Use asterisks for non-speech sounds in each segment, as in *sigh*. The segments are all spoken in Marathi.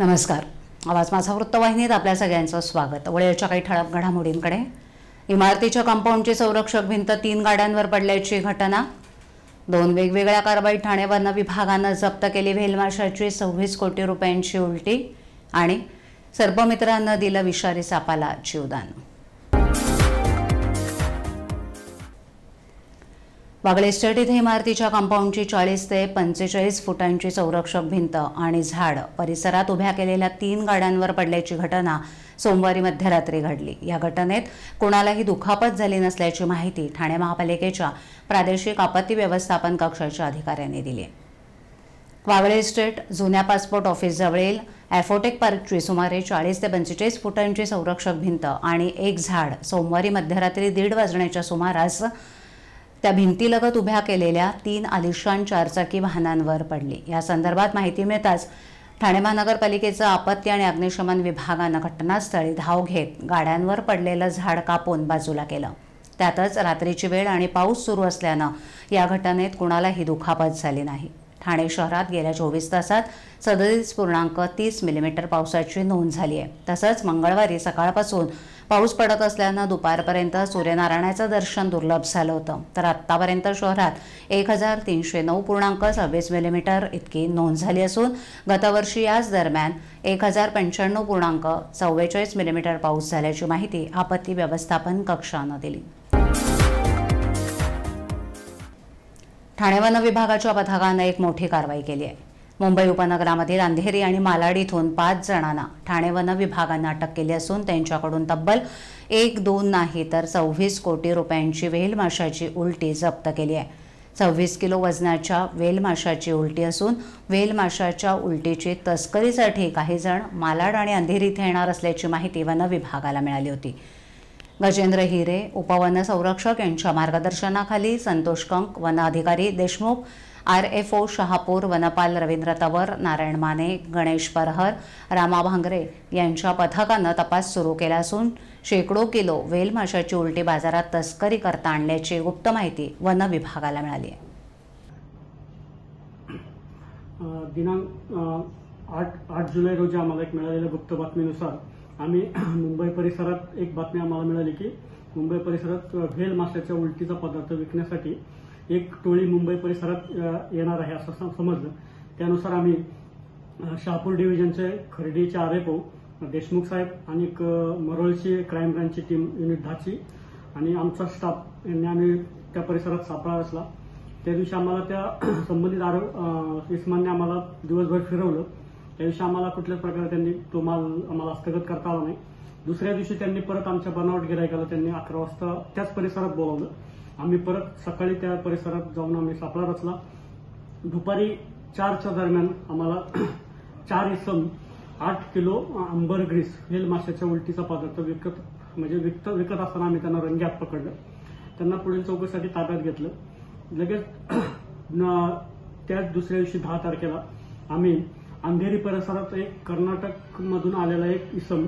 नमस्कार आवाज माझा वृत्तवाहिनीत आपल्या सगळ्यांचं स्वागत वळेच्या काही ठळक घडामोडींकडे इमारतीच्या कंपाऊंडची संरक्षक भिंत तीन गाड्यांवर पडल्याची घटना दोन वेगवेगळ्या कारवाई ठाणे वन विभागानं जप्त केली व्हेलमाशाची सव्वीस कोटी रुपयांची उलटी आणि सर्पमित्रांना दिलं विषारी सापाला जीवदान वागळे स्टेट इथे इमारतीच्या कंपाऊंडची चाळीस ते पंचेचाळीस फुटांची संरक्षक भिंत आणि झाड परिसरात उभ्या केलेल्या तीन गाड्यांवर पडल्याची घटना सोमवारी मध्यरात्री घडली या घटनेत कोणालाही दुखापत झाली नसल्याची माहिती ठाणे महापालिकेच्या प्रादेशिक आपत्ती व्यवस्थापन कक्षाच्या अधिकाऱ्यांनी दिली वागळे स्टेट जुन्या पासपोर्ट ऑफिस ऑफिसजवळील एफोटेक पार्कची सुमारे चाळीस ते पंचेचाळीस फुटांची संरक्षक भिंत आणि एक झाड सोमवारी मध्यरात्री दीड वाजण्याच्या सुमारास त्या भिंतीलगत उभ्या केलेल्या तीन आलिशान चारचाकी वाहनांवर पडली या संदर्भात माहिती मिळताच ठाणे महानगरपालिकेचं आपत्ती आणि अग्निशमन विभागानं घटनास्थळी धाव घेत गाड्यांवर पडलेलं झाड कापून बाजूला केलं त्यातच रात्रीची वेळ आणि पाऊस सुरू असल्यानं या घटनेत कुणालाही दुखापत झाली नाही ठाणे शहरात गेल्या चोवीस तासात सदतीस पूर्णांक तीस मिलीमीटर पावसाची नोंद झाली आहे तसंच मंगळवारी सकाळपासून पाऊस पडत असल्यानं दुपारपर्यंत सूर्यनारायणाचं दर्शन दुर्लभ झालं होतं तर आत्तापर्यंत शहरात एक हजार तीनशे नऊ पूर्णांक सव्वीस मिलीमीटर इतकी नोंद झाली असून गतवर्षी याच दरम्यान एक हजार पंच्याण्णव पूर्णांक चव्वेचाळीस मिलीमीटर पाऊस झाल्याची माहिती आपत्ती व्यवस्थापन कक्षानं दिली ठाणे वन विभागाच्या पथकानं एक मोठी कारवाई केली आहे मुंबई उपनगरामधील अंधेरी आणि मालाड इथून पाच जणांना ठाणे वन विभागानं अटक केली असून त्यांच्याकडून तब्बल एक दोन नाही तर सव्वीस कोटी रुपयांची वेलमाशाची उलटी जप्त केली आहे सव्वीस किलो वजनाच्या वेलमाशाची उलटी असून वेलमाशाच्या उलटीची तस्करीसाठी काही जण मालाड आणि अंधेरी इथे येणार असल्याची माहिती वन विभागाला मिळाली होती गजेंद्र हिरे उपवन संरक्षक यांच्या मार्गदर्शनाखाली संतोष कंक अधिकारी Deshmukh R F O Shahapur वनपाल रवींद्र तवर नारायण माने गणेश परहर रामा भांगरे यांच्या पथकानं तपास सुरू केला असून शेकडो किलो माशाची उलटी बाजारात तस्करी करता आणल्याची गुप्त माहिती वन विभागाला मिळाली दिनांक आठ आठ जुलै रोजी आम्हाला एक मिळालेल्या गुप्त बातमीनुसार आम्ही मुंबई परिसरात एक बातमी आम्हाला मिळाली की मुंबई परिसरात व्हेल माशाच्या उलटीचा पदार्थ विकण्यासाठी एक टोळी मुंबई परिसरात येणार आहे असं समजलं त्यानुसार आम्ही शहापूर डिव्हिजनचे खर्डीचे आरेपो देशमुख साहेब आणि एक मरोळची क्राईम ब्रांचची टीम युनिट धाची आणि आमचा स्टाफ यांनी आम्ही त्या परिसरात सापळा रचला त्या दिवशी आम्हाला त्या *clears throat* संबंधित आरो इसमानने आम्हाला दिवसभर फिरवलं दिवशी आम्हाला कुठल्याच प्रकारे त्यांनी तो माल आम्हाला हस्तगत करता आला नाही दुसऱ्या दिवशी त्यांनी परत आमच्या बनावट गिरायकाला त्यांनी अकरा वाजता त्याच परिसरात बोलावलं आम्ही परत सकाळी त्या परिसरात जाऊन आम्ही सापळा रचला दुपारी चारच्या दरम्यान आम्हाला *clears throat* चार इसम आठ किलो अंबर ग्रीस हेल माशाच्या उलटीचा पदार्थ विकत म्हणजे विकत विकत असताना आम्ही त्यांना रंग्यात पकडलं त्यांना पुढील चौकशीसाठी ताब्यात घेतलं लगेच *clears throat* त्याच दुसऱ्या दिवशी दहा तारखेला आम्ही अंधेरी परिसरात एक कर्नाटकमधून आलेला एक इसम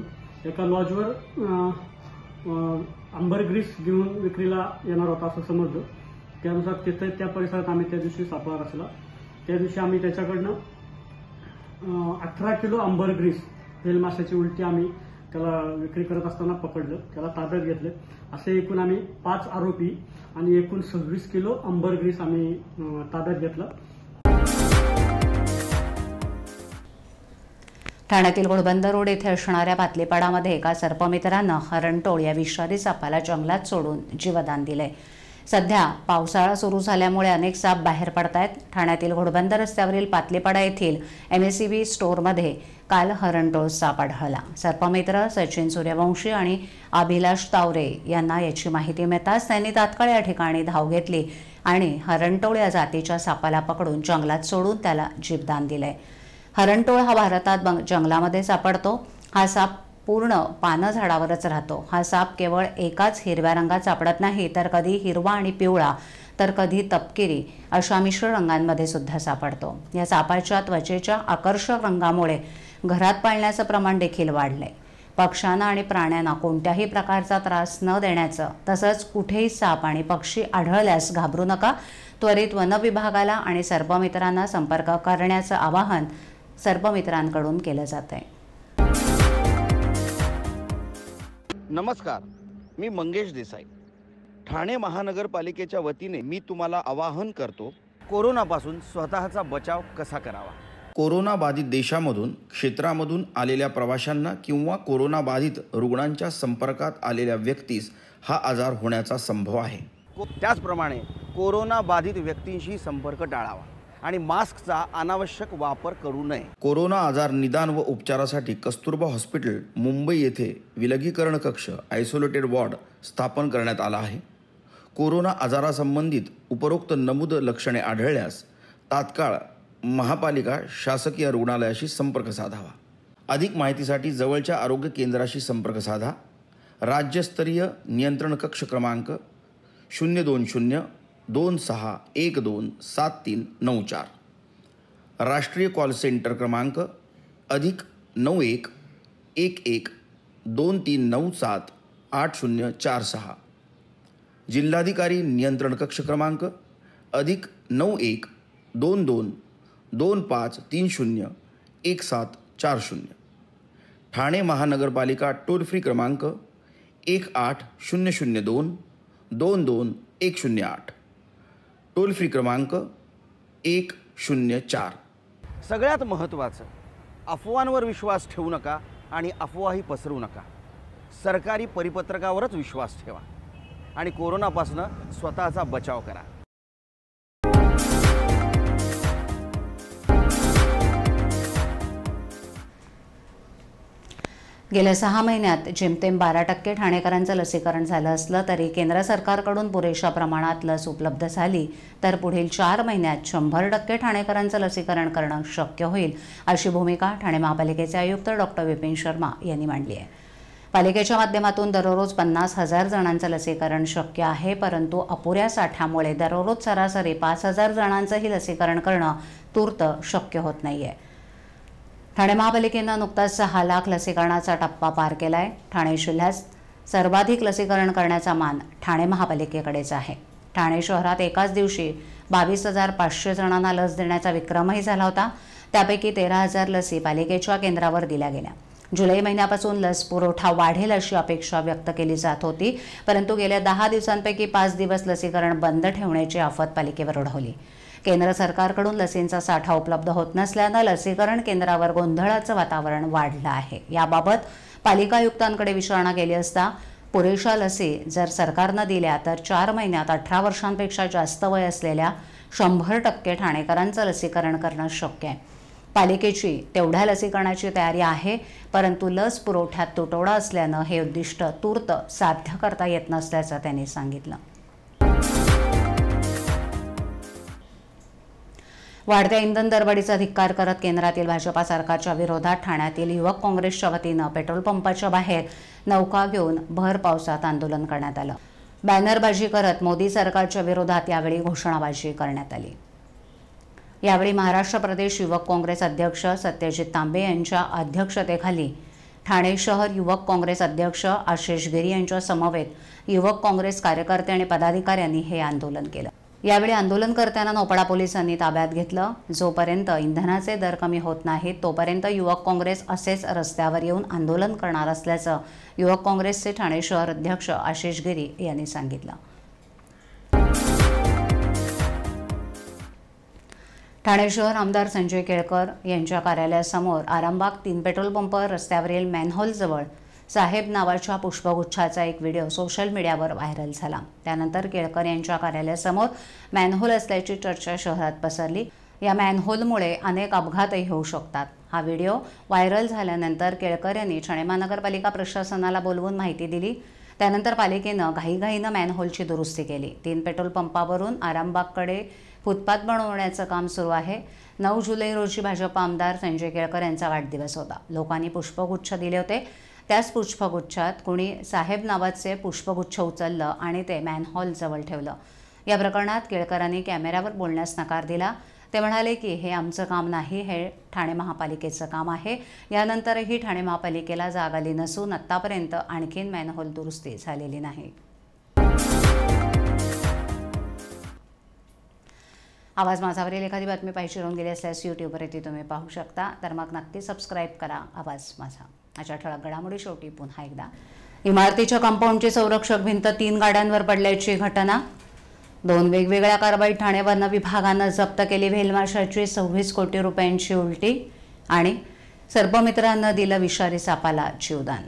एका लॉजवर अंबरग्रीस घेऊन विक्रीला येणार होता असं समजलं त्यानुसार तिथे त्या परिसरात आम्ही त्या दिवशी सापळा असला त्या दिवशी आम्ही त्याच्याकडनं अठरा किलो अंबरग्रीस माशाची उलटी आम्ही त्याला विक्री करत असताना पकडलं त्याला ताब्यात घेतलं असे एकूण आम्ही पाच आरोपी आणि एकूण सव्वीस किलो अंबरग्रीस आम्ही ताब्यात घेतलं ठाण्यातील घोडबंदर रोड येथे असणाऱ्या पातलीपाडामध्ये एका सर्पमित्रानं हरणटोळ या विषारी सापाला जंगलात सोडून जीवदान दिले सध्या पावसाळा सुरू झाल्यामुळे अनेक साप बाहेर आहेत ठाण्यातील घोडबंदर रस्त्यावरील पातलीपाडा येथील एम एस सी बी स्टोअरमध्ये काल हरणटोळ साप आढळला सर्पमित्र सचिन सूर्यवंशी आणि अभिलाष तावरे यांना याची माहिती मिळताच त्यांनी तात्काळ या ठिकाणी धाव घेतली आणि हरणटोळ या जातीच्या सापाला पकडून जंगलात सोडून त्याला जीवदान दिलंय हरणटोळ हा भारतात जंगलामध्ये सापडतो हा साप पूर्ण पानं झाडावरच राहतो हा साप केवळ एकाच हिरव्या रंगात सापडत नाही तर कधी हिरवा आणि पिवळा तर कधी तपकिरी अशा मिश्र रंगांमध्ये सुद्धा सापडतो या सापाच्या त्वचेच्या आकर्षक रंगामुळे घरात पाळण्याचं प्रमाण देखील वाढलंय पक्ष्यांना आणि प्राण्यांना कोणत्याही प्रकारचा त्रास न देण्याचं तसंच कुठेही साप आणि पक्षी आढळल्यास घाबरू नका त्वरित वनविभागाला आणि सर्पमित्रांना संपर्क करण्याचं आवाहन सर्पमित्रांकडून केलं जात आहे नमस्कार मी मंगेश देसाई ठाणे महानगरपालिकेच्या वतीने मी तुम्हाला आवाहन करतो कोरोनापासून स्वतःचा बचाव कसा करावा कोरोना बाधित देशामधून क्षेत्रामधून आलेल्या प्रवाशांना किंवा कोरोनाबाधित रुग्णांच्या संपर्कात आलेल्या व्यक्तीस हा आजार होण्याचा संभव आहे त्याचप्रमाणे कोरोना बाधित व्यक्तींशी संपर्क टाळावा आणि मास्कचा अनावश्यक वापर करू नये कोरोना आजार निदान व उपचारासाठी कस्तुरबा हॉस्पिटल मुंबई येथे विलगीकरण कक्ष आयसोलेटेड वॉर्ड स्थापन करण्यात आला आहे कोरोना आजारासंबंधित उपरोक्त नमूद लक्षणे आढळल्यास तात्काळ महापालिका शासकीय रुग्णालयाशी संपर्क साधावा अधिक माहितीसाठी जवळच्या आरोग्य केंद्राशी संपर्क साधा राज्यस्तरीय नियंत्रण कक्ष क्रमांक शून्य दोन शून्य दोन सहा एक दोन सात तीन नऊ चार राष्ट्रीय कॉल सेंटर क्रमांक अधिक नऊ एक एक एक दोन तीन नऊ सात आठ शून्य चार सहा जिल्हाधिकारी नियंत्रण कक्ष क्रमांक अधिक नऊ एक दोन दोन दोन पाच तीन शून्य एक सात चार शून्य ठाणे महानगरपालिका टोल फ्री क्रमांक एक आठ शून्य शून्य दोन दोन दोन एक शून्य आठ टोल फ्री क्रमांक एक शून्य चार सगळ्यात महत्त्वाचं अफवांवर विश्वास ठेवू नका आणि अफवाही पसरू नका सरकारी परिपत्रकावरच विश्वास ठेवा आणि कोरोनापासून स्वतःचा बचाव करा गेल्या सहा महिन्यात जेमतेम बारा टक्के ठाणेकरांचं लसीकरण झालं असलं तरी केंद्र सरकारकडून पुरेशा प्रमाणात लस उपलब्ध झाली तर पुढील चार महिन्यात शंभर टक्के ठाणेकरांचं लसीकरण करणं शक्य होईल अशी भूमिका ठाणे महापालिकेचे आयुक्त डॉक्टर विपिन शर्मा यांनी मांडली आहे पालिकेच्या माध्यमातून दररोज पन्नास हजार जणांचं लसीकरण शक्य आहे परंतु अपुऱ्या साठ्यामुळे दररोज सरासरी पाच हजार जणांचंही लसीकरण करणं तूर्त शक्य होत नाही आहे ठाणे महापालिकेनं नुकताच सहा लाख लसीकरणाचा टप्पा पार केला आहे ठाणे जिल्ह्यात सर्वाधिक लसीकरण करण्याचा मान ठाणे महापालिकेकडेच आहे ठाणे शहरात एकाच दिवशी बावीस हजार पाचशे जणांना लस देण्याचा विक्रमही झाला होता त्यापैकी तेरा हजार लसी पालिकेच्या केंद्रावर दिल्या गेल्या जुलै महिन्यापासून लस पुरवठा वाढेल अशी अपेक्षा व्यक्त केली जात होती परंतु गेल्या दहा दिवसांपैकी पाच दिवस लसीकरण बंद ठेवण्याची आफत पालिकेवर ओढवली केंद्र सरकारकडून लसींचा साठा उपलब्ध होत नसल्यानं लसीकरण केंद्रावर गोंधळाचं वातावरण वाढलं आहे याबाबत पालिका आयुक्तांकडे विचारणा केली असता पुरेशा लसी जर सरकारनं दिल्या तर चार महिन्यात अठरा वर्षांपेक्षा जास्त वय असलेल्या शंभर टक्के ठाणेकरांचं लसीकरण करणं शक्य आहे पालिकेची तेवढ्या लसीकरणाची तयारी आहे परंतु लस पुरवठ्यात तुटवडा असल्यानं हे उद्दिष्ट तूर्त साध्य करता येत नसल्याचं त्यांनी सांगितलं वाढत्या इंधन दरवाढीचा धिक्कार करत केंद्रातील भाजपा सरकारच्या विरोधात ठाण्यातील युवक काँग्रेसच्या वतीनं पेट्रोल पंपाच्या बाहेर नौका घेऊन भर पावसात आंदोलन करण्यात आलं बॅनरबाजी करत मोदी सरकारच्या विरोधात यावेळी घोषणाबाजी करण्यात आली यावेळी महाराष्ट्र प्रदेश युवक काँग्रेस अध्यक्ष सत्यजित तांबे यांच्या अध्यक्षतेखाली ठाणे शहर युवक काँग्रेस अध्यक्ष आशिष गिरी यांच्या समवेत युवक काँग्रेस कार्यकर्ते आणि पदाधिकाऱ्यांनी हे आंदोलन केलं यावेळी आंदोलनकर्त्यांना नोपडा पोलिसांनी ताब्यात घेतलं जोपर्यंत इंधनाचे दर कमी होत नाहीत तोपर्यंत युवक काँग्रेस असेच रस्त्यावर येऊन आंदोलन करणार असल्याचं युवक काँग्रेसचे ठाणे शहर अध्यक्ष आशिष गिरी यांनी सांगितलं ठाणे शहर आमदार संजय केळकर यांच्या कार्यालयासमोर आरंबाग तीन पेट्रोल पंप रस्त्यावरील मॅनहॉलजवळ साहेब नावाच्या पुष्पगुच्छाचा एक व्हिडिओ सोशल मीडियावर व्हायरल झाला त्यानंतर केळकर यांच्या कार्यालयासमोर मॅनहोल असल्याची चर्चा शहरात पसरली या मॅनहोलमुळे अनेक अपघातही होऊ शकतात हा व्हिडिओ व्हायरल झाल्यानंतर केळकर यांनी ठाणे महानगरपालिका प्रशासनाला बोलवून माहिती दिली त्यानंतर पालिकेनं घाईघाईनं मॅनहोलची दुरुस्ती केली तीन पेट्रोल पंपावरून आरामबागकडे फुटपाथ बनवण्याचं काम सुरू आहे नऊ जुलै रोजी भाजप आमदार संजय केळकर यांचा वाढदिवस होता लोकांनी पुष्पगुच्छ दिले होते त्याच पुष्पगुच्छात कोणी साहेब नावाचे पुष्पगुच्छ उचललं आणि ते जवळ ठेवलं या प्रकरणात केळकरांनी कॅमेऱ्यावर बोलण्यास नकार दिला ते म्हणाले की हे आमचं काम नाही हे ठाणे महापालिकेचं काम आहे यानंतरही ठाणे महापालिकेला जाग आली नसून आत्तापर्यंत आणखीन मॅनहॉल दुरुस्ती झालेली नाही आवाज माझावरील एखादी बातमी पाहिजे शिरून गेली असल्यास यूट्यूबवरती तुम्ही पाहू शकता तर मग नक्की सबस्क्राईब करा आवाज माझा अशा ठळक घडामोडी शेवटी पुन्हा एकदा इमारतीच्या कंपाऊंडची संरक्षक भिंत तीन गाड्यांवर पडल्याची घटना दोन वेगवेगळ्या कारवाई ठाण्यावरनं विभागानं जप्त केली भेलमाशाची सव्वीस कोटी रुपयांची उलटी आणि सर्पमित्रांनं दिलं विषारी सापाला जीवदान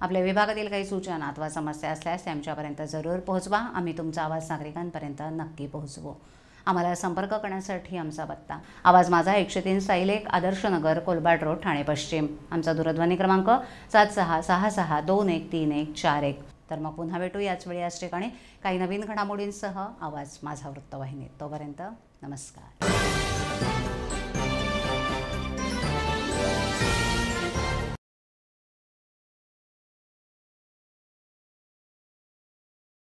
आपल्या विभागातील काही सूचना अथवा समस्या असल्यास त्यांच्यापर्यंत जरूर पोहोचवा आम्ही तुमचा आवाज नागरिकांपर्यंत नक्की पोहोचवू आम्हाला संपर्क करण्यासाठी आमचा पत्ता आवाज माझा एकशे तीन साईल एक आदर्श नगर कोलबाट रोड ठाणे पश्चिम आमचा दूरध्वनी क्रमांक सात सहा सहा सहा दोन एक तीन एक चार एक तर मग पुन्हा भेटू याच वेळी याच ठिकाणी काही नवीन घडामोडींसह आवाज माझा वृत्तवाहिनी तोपर्यंत नमस्कार